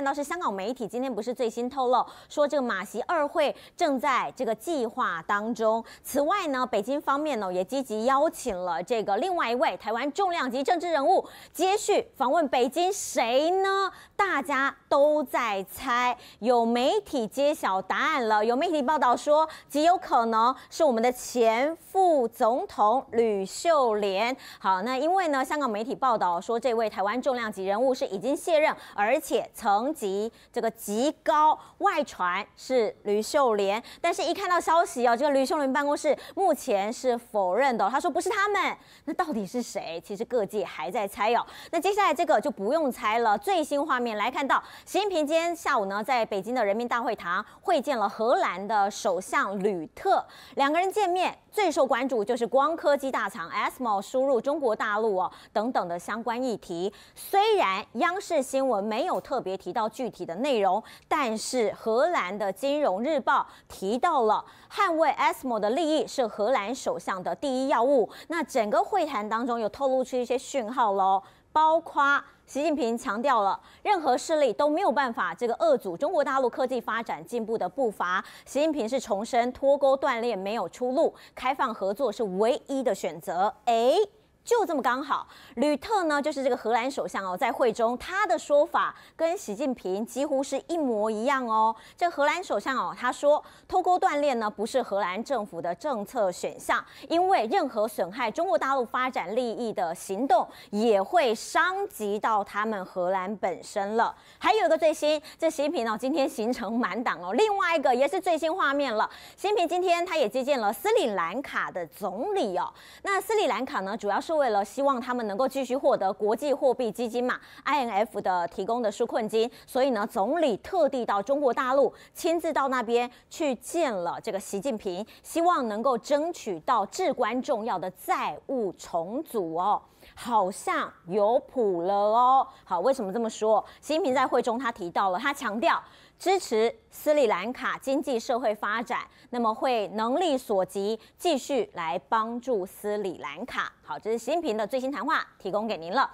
看到是香港媒体今天不是最新透露说这个马席二会正在这个计划当中。此外呢，北京方面呢也积极邀请了这个另外一位台湾重量级政治人物接续访问北京，谁呢？大家都在猜。有媒体揭晓答案了，有媒体报道说极有可能是我们的前副总统吕秀莲。好，那因为呢，香港媒体报道说这位台湾重量级人物是已经卸任，而且曾。级这个极高外传是吕秀莲，但是一看到消息哦，这个吕秀莲办公室目前是否认的，他说不是他们，那到底是谁？其实各界还在猜哦。那接下来这个就不用猜了，最新画面来看到习近平今天下午呢，在北京的人民大会堂会见了荷兰的首相吕特，两个人见面最受关注就是光科技大厂 ASML 输入中国大陆哦等等的相关议题。虽然央视新闻没有特别提到。到具体的内容，但是荷兰的金融日报提到了捍卫 s m o 的利益是荷兰首相的第一要务。那整个会谈当中有透露出一些讯号喽，包括习近平强调了任何势力都没有办法这个遏阻中国大陆科技发展进步的步伐。习近平是重申脱钩断炼没有出路，开放合作是唯一的选择。诶。就这么刚好，吕特呢，就是这个荷兰首相哦，在会中他的说法跟习近平几乎是一模一样哦。这荷兰首相哦，他说，脱钩断炼呢不是荷兰政府的政策选项，因为任何损害中国大陆发展利益的行动，也会伤及到他们荷兰本身了。还有一个最新，这习近平哦，今天行程满档哦。另外一个也是最新画面了，习近平今天他也接见了斯里兰卡的总理哦。那斯里兰卡呢，主要是。是为了希望他们能够继续获得国际货币基金嘛 i n f 的提供的是困金，所以呢，总理特地到中国大陆，亲自到那边去见了这个习近平，希望能够争取到至关重要的债务重组哦。好像有谱了哦。好，为什么这么说？习近平在会中他提到了，他强调支持斯里兰卡经济社会发展，那么会能力所及，继续来帮助斯里兰卡。好，这是习近平的最新谈话，提供给您了。